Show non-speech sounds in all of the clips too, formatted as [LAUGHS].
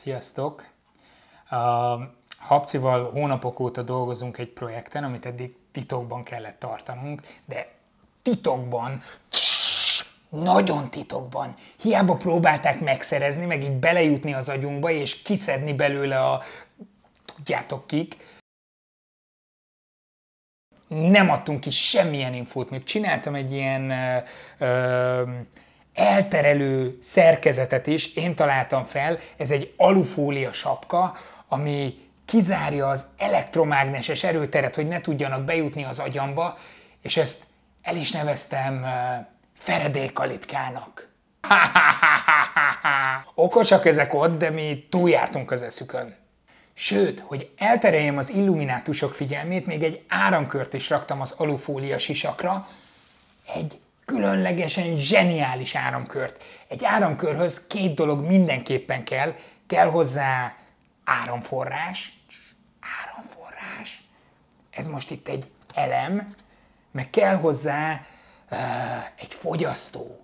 Sziasztok! A Habcival hónapok óta dolgozunk egy projekten, amit eddig titokban kellett tartanunk, de titokban, nagyon titokban. Hiába próbálták megszerezni, meg így belejutni az agyunkba, és kiszedni belőle a... tudjátok kik, nem adtunk ki semmilyen infót. Még csináltam egy ilyen ö, ö, elterelő szerkezetet is én találtam fel, ez egy alufólia sapka, ami kizárja az elektromágneses erőteret, hogy ne tudjanak bejutni az agyamba, és ezt el is neveztem uh, feredékalitkának. [LAUGHS] Okosak ezek ott, de mi túljártunk az eszükön. Sőt, hogy eltereljem az illuminátusok figyelmét, még egy áramkört is raktam az alufólia sisakra, egy különlegesen zseniális áramkört. Egy áramkörhöz két dolog mindenképpen kell. Kell hozzá áramforrás, áramforrás, ez most itt egy elem, meg kell hozzá uh, egy fogyasztó.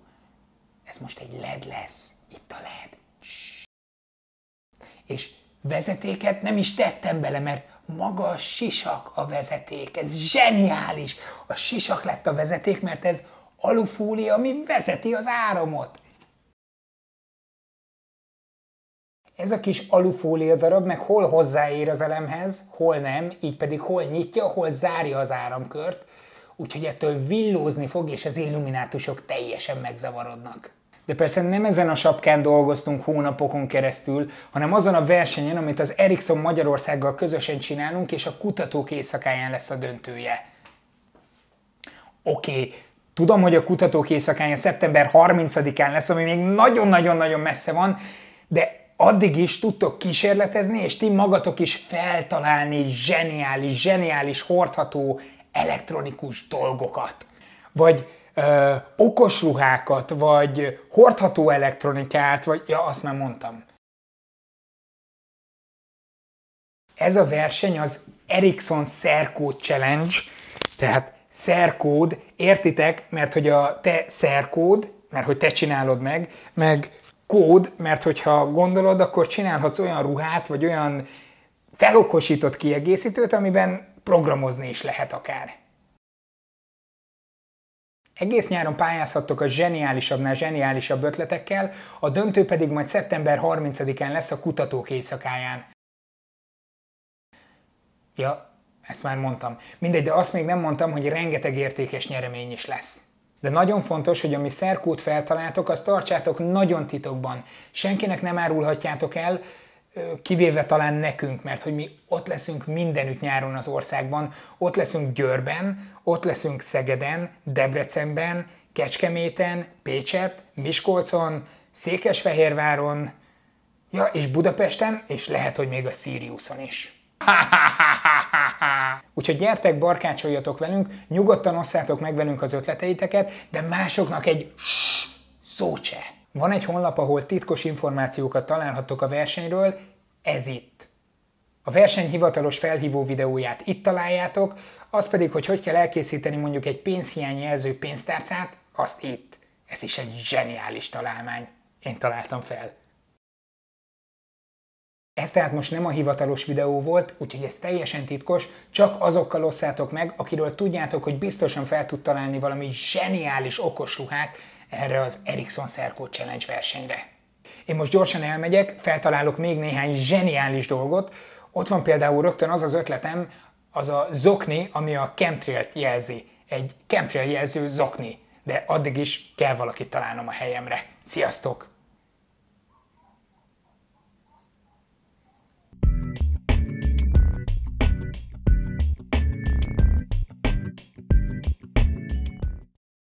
Ez most egy LED lesz, itt a LED. És vezetéket nem is tettem bele, mert maga a sisak a vezeték. Ez zseniális! A sisak lett a vezeték, mert ez alufólia, ami vezeti az áramot. Ez a kis alufólia darab meg hol hozzáér az elemhez, hol nem, így pedig hol nyitja, hol zárja az áramkört, úgyhogy ettől villózni fog, és az illuminátusok teljesen megzavarodnak. De persze nem ezen a sapkán dolgoztunk hónapokon keresztül, hanem azon a versenyen, amit az Ericsson Magyarországgal közösen csinálunk, és a kutatók éjszakáján lesz a döntője. Oké, okay, Tudom, hogy a kutatók éjszakája szeptember 30-án lesz, ami még nagyon-nagyon-nagyon messze van, de addig is tudtok kísérletezni, és ti magatok is feltalálni zseniális, zseniális, hordható elektronikus dolgokat. Vagy ö, okos ruhákat, vagy hordható elektronikát, vagy ja, azt már mondtam. Ez a verseny az Ericsson Serco Challenge, tehát szerkód, értitek, mert hogy a te szerkód, mert hogy te csinálod meg, meg kód, mert hogyha gondolod, akkor csinálhatsz olyan ruhát, vagy olyan felokosított kiegészítőt, amiben programozni is lehet akár. Egész nyáron pályázhattok a zseniálisabbnál zseniálisabb ötletekkel, a döntő pedig majd szeptember 30-án lesz a kutatók éjszakáján. Ja, ezt már mondtam. Mindegy, de azt még nem mondtam, hogy rengeteg értékes nyeremény is lesz. De nagyon fontos, hogy ami szerkút feltaláltok, azt tartsátok nagyon titokban. Senkinek nem árulhatjátok el, kivéve talán nekünk, mert hogy mi ott leszünk mindenütt nyáron az országban, ott leszünk Győrben, ott leszünk Szegeden, Debrecenben, Kecskeméten, Pécset, Miskolcon, Székesfehérváron, ja, és Budapesten, és lehet, hogy még a Siriuson is. [LAUGHS] Úgyhogy gyertek, barkácsoljatok velünk, nyugodtan osszátok meg velünk az ötleteiteket, de másoknak egy szócse. Van egy honlap, ahol titkos információkat találhattok a versenyről, ez itt. A verseny hivatalos felhívó videóját itt találjátok, az pedig, hogy hogy kell elkészíteni mondjuk egy pénzhiány jelző pénztárcát, azt itt. Ez is egy zseniális találmány. Én találtam fel. Ez tehát most nem a hivatalos videó volt, úgyhogy ez teljesen titkos, csak azokkal osszátok meg, akiről tudjátok, hogy biztosan fel tud találni valami zseniális okos ruhát erre az Ericsson Serco Challenge versenyre. Én most gyorsan elmegyek, feltalálok még néhány zseniális dolgot. Ott van például rögtön az az ötletem, az a zokni, ami a chemtrail jelzi. Egy chemtrail jelző zokni. De addig is kell valakit találnom a helyemre. Sziasztok!